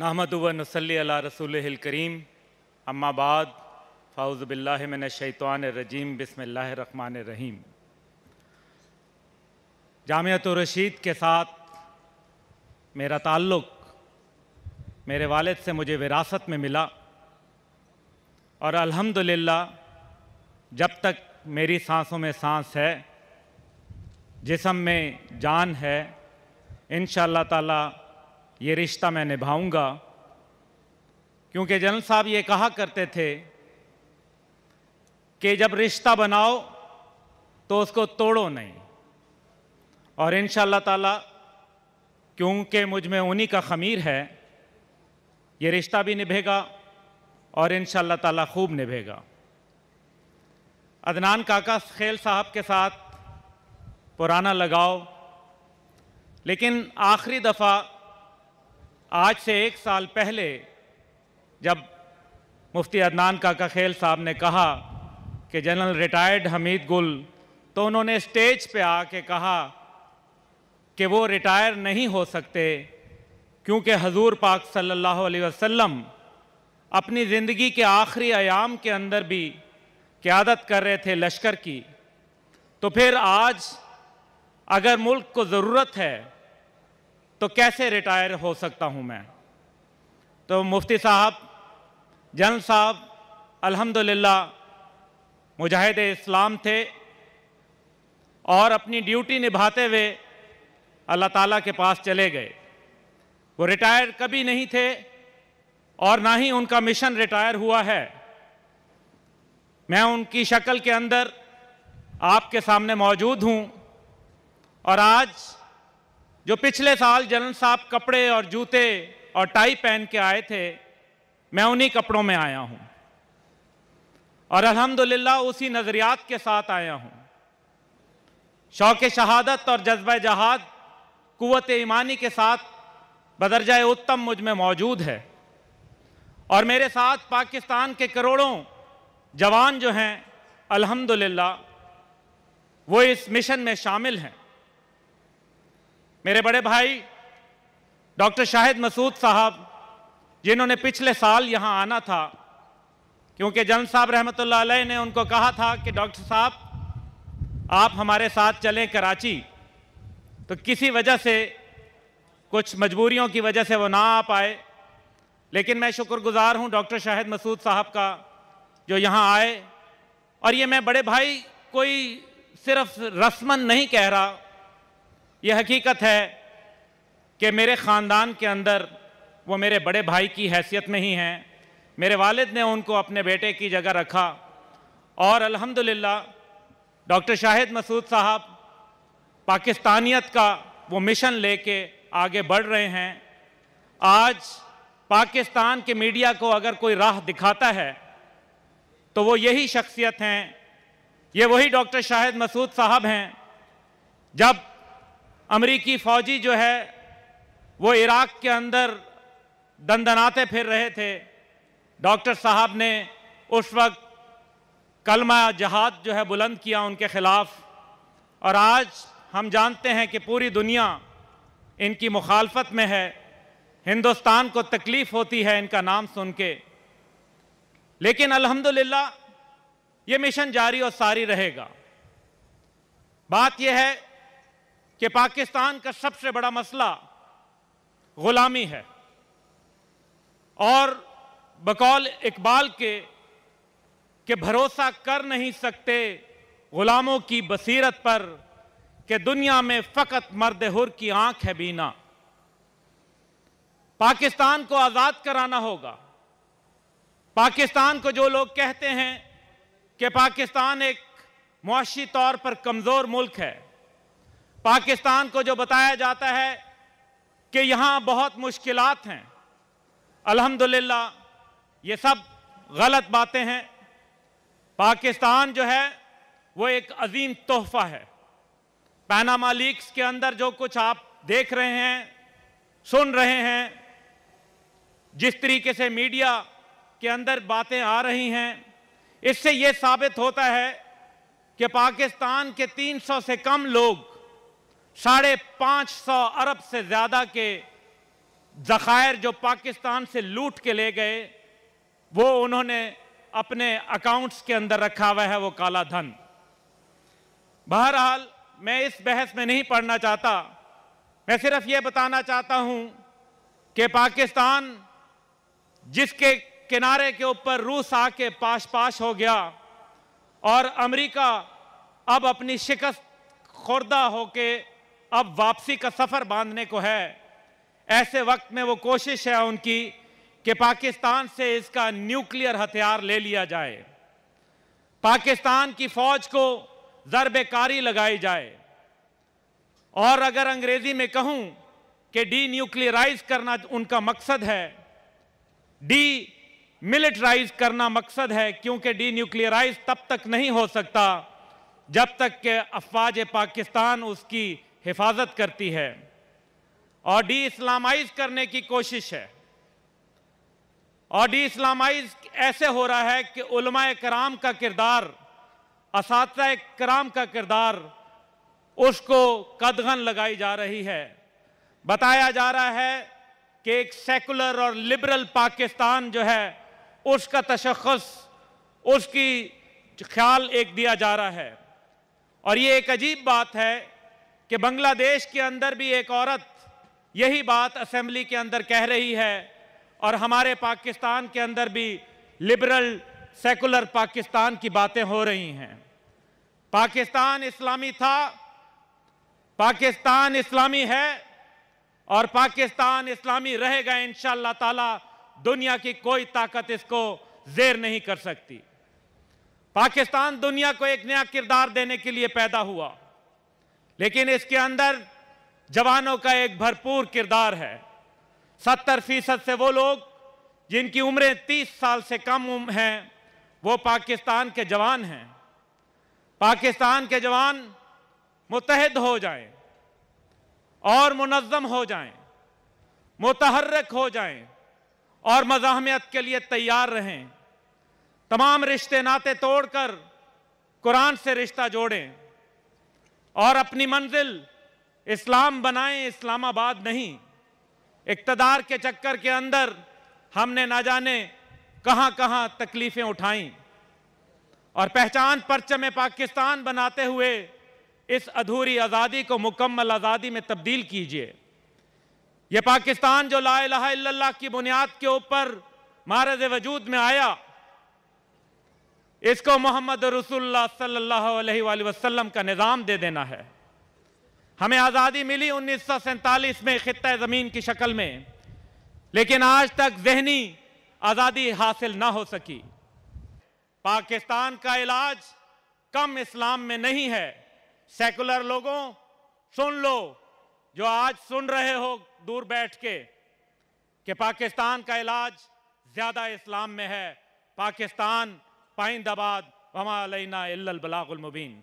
نحمد و نسلی اللہ رسول الکریم اما بعد فاؤز باللہ من الشیطان الرجیم بسم اللہ رحمٰن جامعت و رشید کے ساتھ میرا تعلق میرے والد سے مجھے وراثت میں ملا اور الحمد جب تک میری سانسوں میں سانس ہے جسم میں جان ہے انشاءاللہ تعالی تعالیٰ یہ رشتہ میں نبھاؤں گا کیونکہ جنرل صاحب یہ کہا کرتے تھے کہ جب رشتہ بناؤ تو اس کو توڑو نہیں اور ان شاء اللہ کیونکہ مجھ میں انہی کا خمیر ہے یہ رشتہ بھی نبھے گا اور ان شاء اللہ تعالیٰ خوب نبھے گا عدنان کاکا خیل صاحب کے ساتھ پرانا لگاؤ لیکن آخری دفعہ آج سے ایک سال پہلے جب مفتی عدنان کاکا خیل صاحب نے کہا کہ جنرل ریٹائرڈ حمید گل تو انہوں نے اسٹیج پہ آ کے کہا کہ وہ ریٹائر نہیں ہو سکتے کیونکہ حضور پاک صلی اللہ علیہ وسلم اپنی زندگی کے آخری عیام کے اندر بھی قیادت کر رہے تھے لشکر کی تو پھر آج اگر ملک کو ضرورت ہے تو کیسے ریٹائر ہو سکتا ہوں میں تو مفتی صاحب جنرل صاحب الحمدللہ مجاہد اسلام تھے اور اپنی ڈیوٹی نبھاتے ہوئے اللہ تعالیٰ کے پاس چلے گئے وہ ریٹائر کبھی نہیں تھے اور نہ ہی ان کا مشن ریٹائر ہوا ہے میں ان کی شکل کے اندر آپ کے سامنے موجود ہوں اور آج جو پچھلے سال جنرل صاحب کپڑے اور جوتے اور ٹائی پہن کے آئے تھے میں انہی کپڑوں میں آیا ہوں اور الحمدللہ اسی نظریات کے ساتھ آیا ہوں شوق شہادت اور جذبہ جہاد قوت ایمانی کے ساتھ بدرجہ اتم مجھ میں موجود ہے اور میرے ساتھ پاکستان کے کروڑوں جوان جو ہیں الحمدللہ وہ اس مشن میں شامل ہیں میرے بڑے بھائی ڈاکٹر شاہد مسعود صاحب جنہوں نے پچھلے سال یہاں آنا تھا کیونکہ جن صاحب رحمت اللہ علیہ نے ان کو کہا تھا کہ ڈاکٹر صاحب آپ ہمارے ساتھ چلیں کراچی تو کسی وجہ سے کچھ مجبوریوں کی وجہ سے وہ نہ آ پائے لیکن میں شکر گزار ہوں ڈاکٹر شاہد مسعود صاحب کا جو یہاں آئے اور یہ میں بڑے بھائی کوئی صرف رسمن نہیں کہہ رہا یہ حقیقت ہے کہ میرے خاندان کے اندر وہ میرے بڑے بھائی کی حیثیت میں ہی ہیں میرے والد نے ان کو اپنے بیٹے کی جگہ رکھا اور الحمدللہ ڈاکٹر شاہد مسعود صاحب پاکستانیت کا وہ مشن لے کے آگے بڑھ رہے ہیں آج پاکستان کے میڈیا کو اگر کوئی راہ دکھاتا ہے تو وہ یہی شخصیت ہیں یہ وہی ڈاکٹر شاہد مسعود صاحب ہیں جب امریکی فوجی جو ہے وہ عراق کے اندر دندناتے پھر رہے تھے ڈاکٹر صاحب نے اس وقت کلمہ جہاد جو ہے بلند کیا ان کے خلاف اور آج ہم جانتے ہیں کہ پوری دنیا ان کی مخالفت میں ہے ہندوستان کو تکلیف ہوتی ہے ان کا نام سن کے لیکن الحمدللہ یہ مشن جاری اور ساری رہے گا بات یہ ہے کہ پاکستان کا سب سے بڑا مسئلہ غلامی ہے اور بقول اقبال کے کہ بھروسہ کر نہیں سکتے غلاموں کی بصیرت پر کہ دنیا میں فقط مرد ہر کی آنکھ ہے بینا پاکستان کو آزاد کرانا ہوگا پاکستان کو جو لوگ کہتے ہیں کہ پاکستان ایک معاشی طور پر کمزور ملک ہے پاکستان کو جو بتایا جاتا ہے کہ یہاں بہت مشکلات ہیں الحمدللہ یہ سب غلط باتیں ہیں پاکستان جو ہے وہ ایک عظیم تحفہ ہے لیکس کے اندر جو کچھ آپ دیکھ رہے ہیں سن رہے ہیں جس طریقے سے میڈیا کے اندر باتیں آ رہی ہیں اس سے یہ ثابت ہوتا ہے کہ پاکستان کے تین سو سے کم لوگ ساڑھے پانچ سو ارب سے زیادہ کے ذخائر جو پاکستان سے لوٹ کے لے گئے وہ انہوں نے اپنے اکاؤنٹس کے اندر رکھا ہوا ہے وہ کالا دھن بہرحال میں اس بحث میں نہیں پڑھنا چاہتا میں صرف یہ بتانا چاہتا ہوں کہ پاکستان جس کے کنارے کے اوپر روس آ کے پاش پاش ہو گیا اور امریکہ اب اپنی شکست خوردہ ہو کے اب واپسی کا سفر باندھنے کو ہے ایسے وقت میں وہ کوشش ہے ان کی کہ پاکستان سے اس کا نیوکلئر ہتھیار لے لیا جائے پاکستان کی فوج کو ضرب کاری لگائی جائے اور اگر انگریزی میں کہوں کہ ڈی نیوکلیئرائز کرنا ان کا مقصد ہے ڈی ملٹرائز کرنا مقصد ہے کیونکہ ڈی نیوکلئرائز تب تک نہیں ہو سکتا جب تک کہ افواج پاکستان اس کی حفاظت کرتی ہے اور ڈی اسلامائز کرنے کی کوشش ہے اور ڈی اسلامائز ایسے ہو رہا ہے کہ علماء کرام کا کردار اساتذہ کرام کا کردار اس کو قدغن لگائی جا رہی ہے بتایا جا رہا ہے کہ ایک سیکولر اور لبرل پاکستان جو ہے اس کا تشخص اس کی خیال ایک دیا جا رہا ہے اور یہ ایک عجیب بات ہے کہ بنگلہ دیش کے اندر بھی ایک عورت یہی بات اسمبلی کے اندر کہہ رہی ہے اور ہمارے پاکستان کے اندر بھی لبرل سیکولر پاکستان کی باتیں ہو رہی ہیں پاکستان اسلامی تھا پاکستان اسلامی ہے اور پاکستان اسلامی رہے گا انشاءاللہ تعالی دنیا کی کوئی طاقت اس کو زیر نہیں کر سکتی پاکستان دنیا کو ایک نیا کردار دینے کے لیے پیدا ہوا لیکن اس کے اندر جوانوں کا ایک بھرپور کردار ہے ستر فیصد سے وہ لوگ جن کی عمریں تیس سال سے کم ہیں وہ پاکستان کے جوان ہیں پاکستان کے جوان متحد ہو جائیں اور منظم ہو جائیں متحرک ہو جائیں اور مضاہمیت کے لیے تیار رہیں تمام رشتے ناتے توڑ کر قرآن سے رشتہ جوڑیں اور اپنی منزل اسلام بنائیں اسلام آباد نہیں اقتدار کے چکر کے اندر ہم نے نہ جانے کہاں کہاں تکلیفیں اٹھائیں اور پہچان پرچم پاکستان بناتے ہوئے اس ادھوری آزادی کو مکمل آزادی میں تبدیل کیجیے یہ پاکستان جو لا الہ الا اللہ کی بنیاد کے اوپر مارد وجود میں آیا اس کو محمد رسول اللہ صلی اللہ علیہ وآلہ وسلم کا نظام دے دینا ہے ہمیں آزادی ملی انیس سو سینتالیس میں خطہ زمین کی شکل میں لیکن آج تک ذہنی آزادی حاصل نہ ہو سکی پاکستان کا علاج کم اسلام میں نہیں ہے سیکولر لوگوں سن لو جو آج سن رہے ہو دور بیٹھ کے کہ پاکستان کا علاج زیادہ اسلام میں ہے پاکستان பைந்தபாத் வமாலைனா எல்லல் பலாகுல் முபீன்